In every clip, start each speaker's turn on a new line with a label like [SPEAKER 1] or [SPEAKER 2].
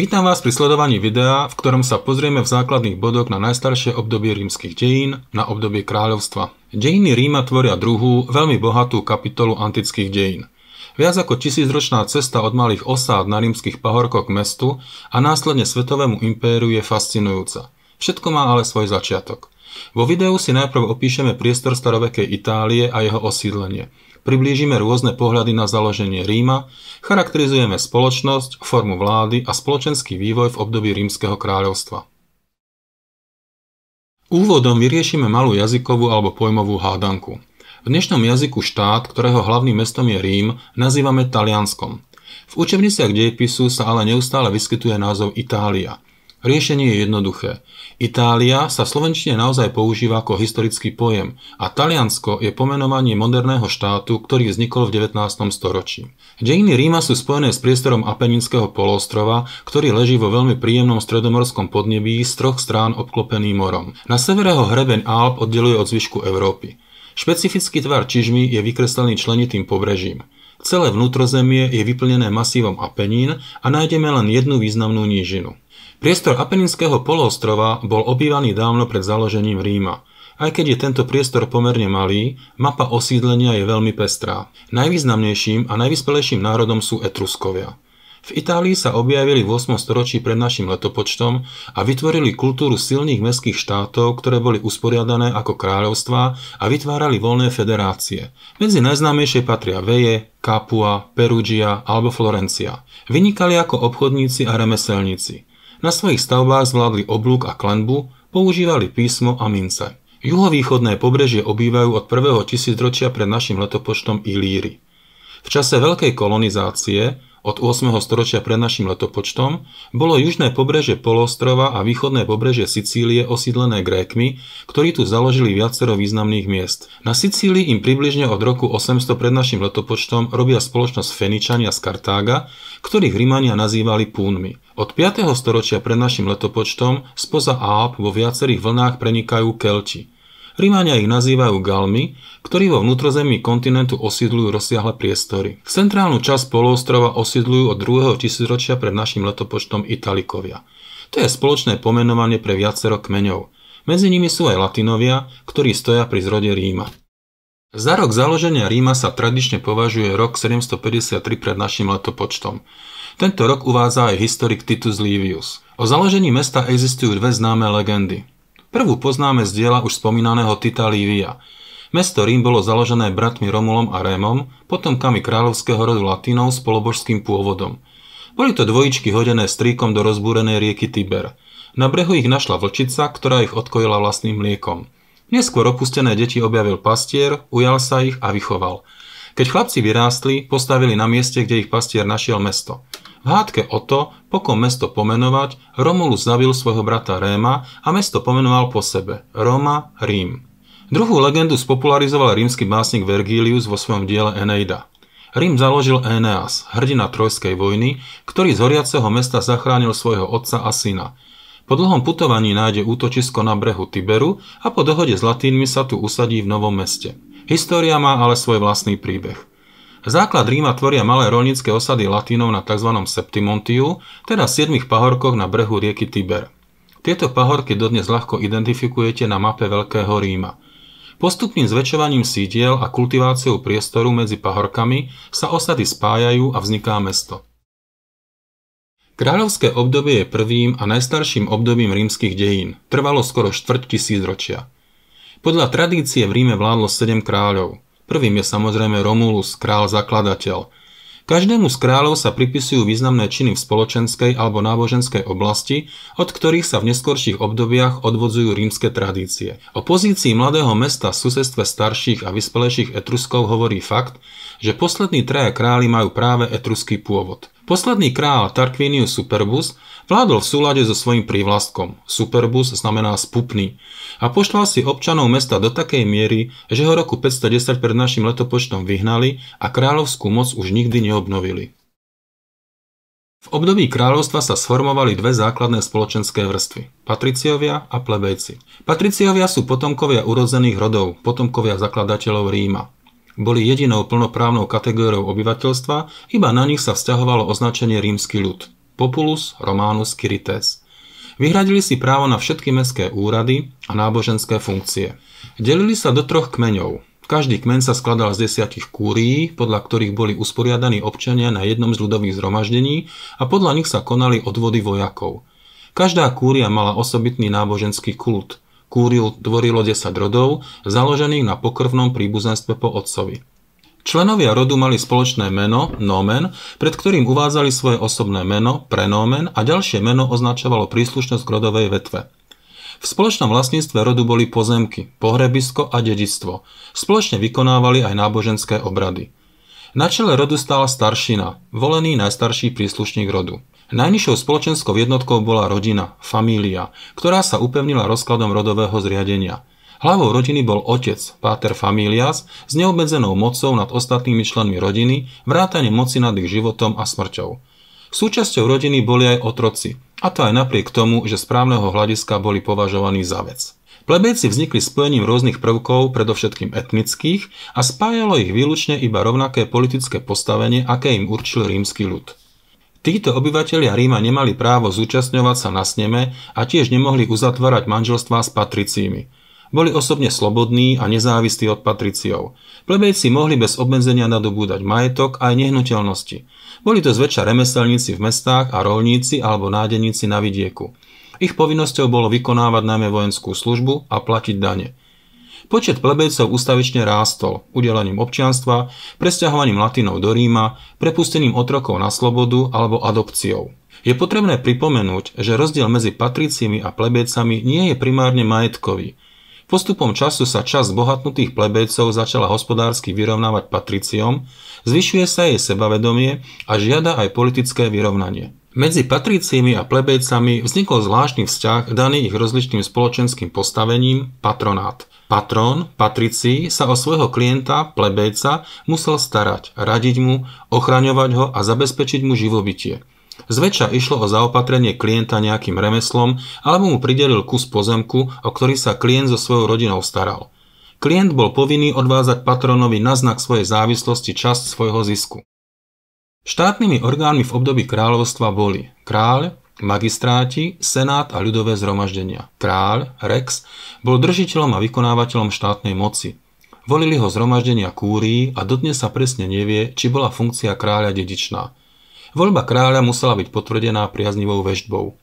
[SPEAKER 1] Vítam vás pri sledovaní videa, v ktorom sa pozrieme v základných bodoch na najstaršie obdobie rímskych dejín, na obdobie kráľovstva. Dejiny Ríma tvoria druhú, veľmi bohatú kapitolu antických dejín. Viac ako tisícročná cesta od malých osád na rímskych pahorkoch k mestu a následne svetovému impériu je fascinujúca. Všetko má ale svoj začiatok. Vo videu si najprv opíšeme priestor starovekej Itálie a jeho osídlenie – priblížime rôzne pohľady na založenie Ríma, charakterizujeme spoločnosť, formu vlády a spoločenský vývoj v období rímskeho kráľovstva. Úvodom vyriešime malú jazykovú alebo pojmovú hádanku. V dnešnom jazyku štát, ktorého hlavným mestom je Rím, nazývame Talianskom. V učebniciach dejepisu sa ale neustále vyskytuje názov Itália – Riešenie je jednoduché. Itália sa slovenčine naozaj používa ako historický pojem a Taliansko je pomenovanie moderného štátu, ktorý vznikol v 19. storočí. Dejiny Ríma sú spojené s priestorom Apeninského polostrova, ktorý leží vo veľmi príjemnom stredomorskom podnebí z troch strán obklopený morom. Na severe ho hrebeň Alp oddeluje od zvyšku Európy. Špecifický tvar čižmy je vykreslený členitým pobrežím. Celé vnútrozemie je vyplnené masívom Apenín a nájdeme len jednu významnú nížinu. Priestor Apeninského poloostrova bol obývaný dávno pred založením Ríma. Aj keď je tento priestor pomerne malý, mapa osídlenia je veľmi pestrá. Najvýznamnejším a najvyspelejším národom sú Etruskovia. V Itálii sa objavili v 8. storočí pred našim letopočtom a vytvorili kultúru silných mestských štátov, ktoré boli usporiadané ako kráľovstvá a vytvárali voľné federácie. Medzi najznámejšie patria Veje, Capua, Perugia alebo Florencia. Vynikali ako obchodníci a remeselníci. Na svojich stavbách zvládli oblúk a klenbu, používali písmo a mince. Juhovýchodné pobrežie obývajú od prvého tisícročia pred našim letopočtom Ilíry. V čase veľkej kolonizácie od 8. storočia pred našim letopočtom, bolo južné pobreže polostrova a východné pobreže Sicílie osídlené Grékmi, ktorí tu založili viacero významných miest. Na Sicílii im približne od roku 800 pred našim letopočtom robia spoločnosť Feničania z Kartága, ktorých Rímania nazývali Púnmi. Od 5. storočia pred našim letopočtom spoza Áp vo viacerých vlnách prenikajú Kelti. Rímania ich nazývajú Galmi, ktorí vo vnútrozemí kontinentu osídľujú rozsiahle priestory. Centrálnu časť poloostrova osídľujú od 2. tisícročia pred našim letopočtom Italikovia. To je spoločné pomenovanie pre viacero kmeňov. Medzi nimi sú aj Latinovia, ktorí stoja pri zrode Ríma. Za rok založenia Ríma sa tradične považuje rok 753 pred našim letopočtom. Tento rok uvádza aj historik Titus Livius. O založení mesta existujú dve známe legendy. Prvú poznáme z diela už spomínaného Tita Lívia. Mesto Rím bolo založené bratmi Romulom a Rémom, potomkami kráľovského rodu Latinov s polobožským pôvodom. Boli to dvojičky hodené stríkom do rozbúrenej rieky Tiber. Na brehu ich našla vlčica, ktorá ich odkojila vlastným mliekom. Neskôr opustené deti objavil pastier, ujal sa ich a vychoval. Keď chlapci vyrástli, postavili na mieste, kde ich pastier našiel mesto – v hádke o to, po kom mesto pomenovať, Romulus zabil svojho brata Réma a mesto pomenoval po sebe Roma Rím. Druhú legendu spopularizoval rímsky básnik Vergilius vo svojom diele Eneida. Rím založil Eneas, hrdina Trojskej vojny, ktorý z horiaceho mesta zachránil svojho otca a syna. Po dlhom putovaní nájde útočisko na brehu Tiberu a po dohode s Latínmi sa tu usadí v novom meste. História má ale svoj vlastný príbeh. Základ Ríma tvoria malé rolnícke osady Latínov na tzv. Septimontiu, teda 7 pahorkoch na brehu rieky Tiber. Tieto pahorky dodnes ľahko identifikujete na mape Veľkého Ríma. Postupným zväčšovaním sídiel a kultiváciou priestoru medzi pahorkami sa osady spájajú a vzniká mesto. Kráľovské obdobie je prvým a najstarším obdobím rímskych dejín. Trvalo skoro štvrť tisíc ročia. Podľa tradície v Ríme vládlo sedem kráľov. Prvým je samozrejme Romulus, král zakladateľ. Každému z kráľov sa pripisujú významné činy v spoločenskej alebo náboženskej oblasti, od ktorých sa v neskorších obdobiach odvodzujú rímske tradície. O pozícii mladého mesta v susedstve starších a vyspelejších Etruskov hovorí fakt, že poslední traja králi majú práve etruský pôvod. Posledný kráľ Tarquinius Superbus vládol v súlade so svojím prívlastkom. Superbus znamená spupný. A poštval si občanov mesta do takej miery, že ho roku 510 pred našim letopočtom vyhnali a kráľovskú moc už nikdy neobnovili. V období kráľovstva sa sformovali dve základné spoločenské vrstvy – patriciovia a plebejci. Patriciovia sú potomkovia urodzených rodov, potomkovia zakladateľov Ríma boli jedinou plnoprávnou kategóriou obyvateľstva, iba na nich sa vzťahovalo označenie rímsky ľud populus romanus kirites. Vyhradili si právo na všetky mestské úrady a náboženské funkcie. Delili sa do troch kmeňov. Každý kmeň sa skladal z desiatich kúrií, podľa ktorých boli usporiadaní občania na jednom z ľudových zhromaždení a podľa nich sa konali odvody vojakov. Každá kúria mala osobitný náboženský kult – kúriu tvorilo 10 rodov, založených na pokrvnom príbuzenstve po otcovi. Členovia rodu mali spoločné meno, nomen, pred ktorým uvádzali svoje osobné meno, prenomen a ďalšie meno označovalo príslušnosť k rodovej vetve. V spoločnom vlastníctve rodu boli pozemky, pohrebisko a dedictvo. Spoločne vykonávali aj náboženské obrady. Na čele rodu stála staršina, volený najstarší príslušník rodu. Najnižšou spoločenskou jednotkou bola rodina, família, ktorá sa upevnila rozkladom rodového zriadenia. Hlavou rodiny bol otec, páter familias, s neobmedzenou mocou nad ostatnými členmi rodiny, vrátane moci nad ich životom a smrťou. Súčasťou rodiny boli aj otroci, a to aj napriek tomu, že správneho hľadiska boli považovaní za vec. Plebejci vznikli spojením rôznych prvkov, predovšetkým etnických, a spájalo ich výlučne iba rovnaké politické postavenie, aké im určil rímsky ľud. Títo obyvateľia Ríma nemali právo zúčastňovať sa na sneme a tiež nemohli uzatvárať manželstvá s patricími. Boli osobne slobodní a nezávislí od patriciov. Plebejci mohli bez obmedzenia nadobúdať majetok aj nehnuteľnosti. Boli to zväčša remeselníci v mestách a rolníci alebo nádeníci na vidieku. Ich povinnosťou bolo vykonávať najmä vojenskú službu a platiť dane. Počet plebejcov ústavečne rástol udelením občianstva, presťahovaním latinov do Ríma, prepustením otrokov na slobodu alebo adopciou. Je potrebné pripomenúť, že rozdiel medzi patriciami a plebejcami nie je primárne majetkový. Postupom času sa čas bohatnutých plebejcov začala hospodársky vyrovnávať patriciom, zvyšuje sa jej sebavedomie a žiada aj politické vyrovnanie. Medzi patrícimi a plebejcami vznikol zvláštny vzťah daný ich rozličným spoločenským postavením patronát. Patrón, patrici sa o svojho klienta, plebejca, musel starať, radiť mu, ochraňovať ho a zabezpečiť mu živobytie. Zväčša išlo o zaopatrenie klienta nejakým remeslom alebo mu pridelil kus pozemku, o ktorý sa klient so svojou rodinou staral. Klient bol povinný odvázať patronovi na znak svojej závislosti časť svojho zisku. Štátnymi orgánmi v období kráľovstva boli kráľ, magistráti, senát a ľudové zhromaždenia. Kráľ, Rex, bol držiteľom a vykonávateľom štátnej moci. Volili ho zhromaždenia kúrii a dodnes sa presne nevie, či bola funkcia kráľa dedičná. Voľba kráľa musela byť potvrdená priaznivou väždbou.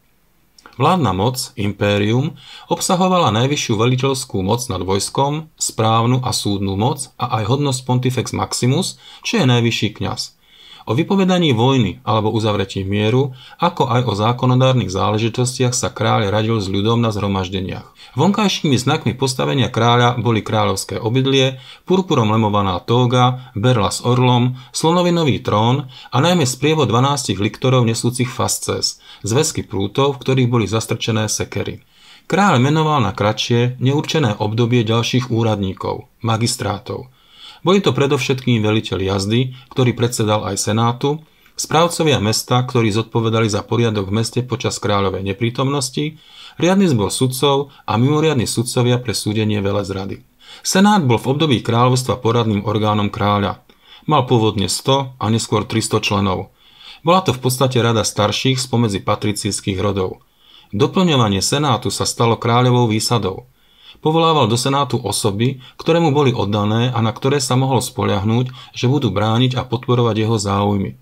[SPEAKER 1] Vládna moc, impérium, obsahovala najvyššiu veliteľskú moc nad vojskom, správnu a súdnu moc a aj hodnosť Pontifex Maximus, čo je najvyšší kňaz. O vypovedaní vojny alebo uzavretí mieru, ako aj o zákonodárnych záležitostiach sa kráľ radil s ľudom na zhromaždeniach. Vonkajšími znakmi postavenia kráľa boli kráľovské obydlie, purpurom lemovaná tóga, berla s orlom, slonovinový trón a najmä sprievo 12 liktorov nesúcich fasces, zväzky prútov, v ktorých boli zastrčené sekery. Kráľ menoval na kratšie, neurčené obdobie ďalších úradníkov, magistrátov – boli to predovšetkým veliteľ jazdy, ktorý predsedal aj Senátu, správcovia mesta, ktorí zodpovedali za poriadok v meste počas kráľovej neprítomnosti, riadny zbor sudcov a mimoriadni sudcovia pre súdenie veľa. zrady. Senát bol v období kráľovstva poradným orgánom kráľa. Mal pôvodne 100 a neskôr 300 členov. Bola to v podstate rada starších spomedzi patricijských rodov. Doplňovanie senátu sa stalo kráľovou výsadou – Povolával do Senátu osoby, ktoré mu boli oddané a na ktoré sa mohol spoliahnuť, že budú brániť a podporovať jeho záujmy.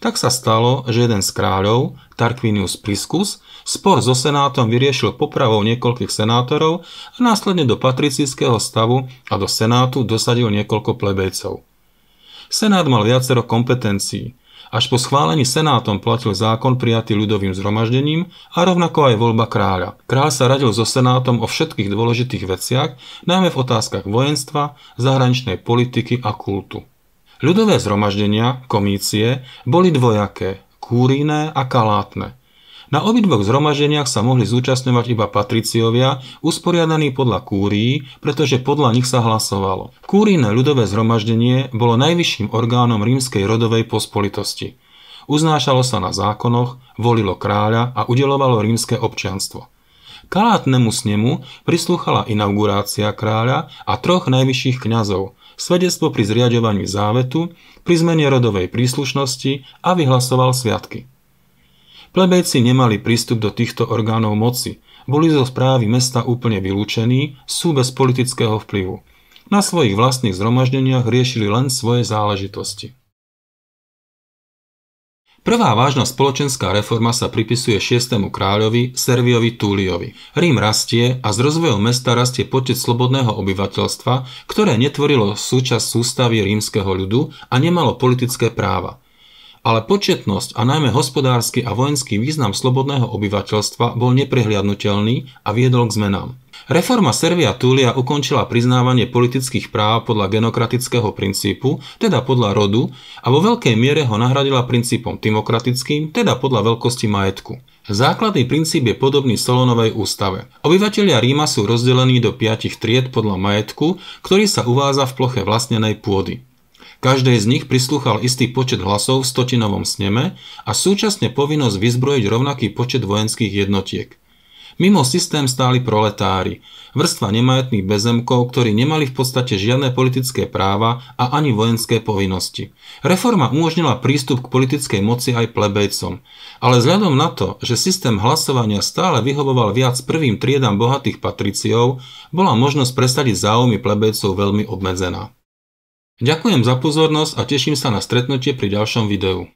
[SPEAKER 1] Tak sa stalo, že jeden z kráľov, Tarquinius Priscus, spor so senátom vyriešil popravou niekoľkých senátorov a následne do patricijského stavu a do senátu dosadil niekoľko plebejcov. Senát mal viacero kompetencií. Až po schválení senátom platil zákon prijatý ľudovým zhromaždením a rovnako aj voľba kráľa. Kráľ sa radil so senátom o všetkých dôležitých veciach, najmä v otázkach vojenstva, zahraničnej politiky a kultu. Ľudové zhromaždenia, komície, boli dvojaké, kúrine a kalátne. Na obidvoch zhromaženiach sa mohli zúčastňovať iba patriciovia, usporiadaní podľa kúrií, pretože podľa nich sa hlasovalo. Kúrine ľudové zhromaždenie bolo najvyšším orgánom rímskej rodovej pospolitosti. Uznášalo sa na zákonoch, volilo kráľa a udelovalo rímske občianstvo. Kalátnemu snemu prislúchala inaugurácia kráľa a troch najvyšších kňazov, svedectvo pri zriadovaní závetu, pri zmene rodovej príslušnosti a vyhlasoval sviatky. Plebejci nemali prístup do týchto orgánov moci, boli zo správy mesta úplne vylúčení, sú bez politického vplyvu. Na svojich vlastných zhromaždeniach riešili len svoje záležitosti. Prvá vážna spoločenská reforma sa pripisuje šiestému kráľovi Serviovi Túliovi. Rím rastie a z rozvojom mesta rastie počet slobodného obyvateľstva, ktoré netvorilo súčasť sústavy rímskeho ľudu a nemalo politické práva ale početnosť a najmä hospodársky a vojenský význam slobodného obyvateľstva bol neprehliadnutelný a viedol k zmenám. Reforma Servia Tulia ukončila priznávanie politických práv podľa genokratického princípu, teda podľa rodu, a vo veľkej miere ho nahradila princípom timokratickým, teda podľa veľkosti majetku. Základný princíp je podobný Solonovej ústave. Obyvatelia Ríma sú rozdelení do piatich tried podľa majetku, ktorý sa uvádza v ploche vlastnenej pôdy. Každej z nich prislúchal istý počet hlasov v stotinovom sneme a súčasne povinnosť vyzbrojiť rovnaký počet vojenských jednotiek. Mimo systém stáli proletári, vrstva nemajetných bezemkov, ktorí nemali v podstate žiadne politické práva a ani vojenské povinnosti. Reforma umožnila prístup k politickej moci aj plebejcom, ale vzhľadom na to, že systém hlasovania stále vyhovoval viac prvým triedam bohatých patriciov, bola možnosť presadiť záujmy plebejcov veľmi obmedzená. Ďakujem za pozornosť a teším sa na stretnutie pri ďalšom videu.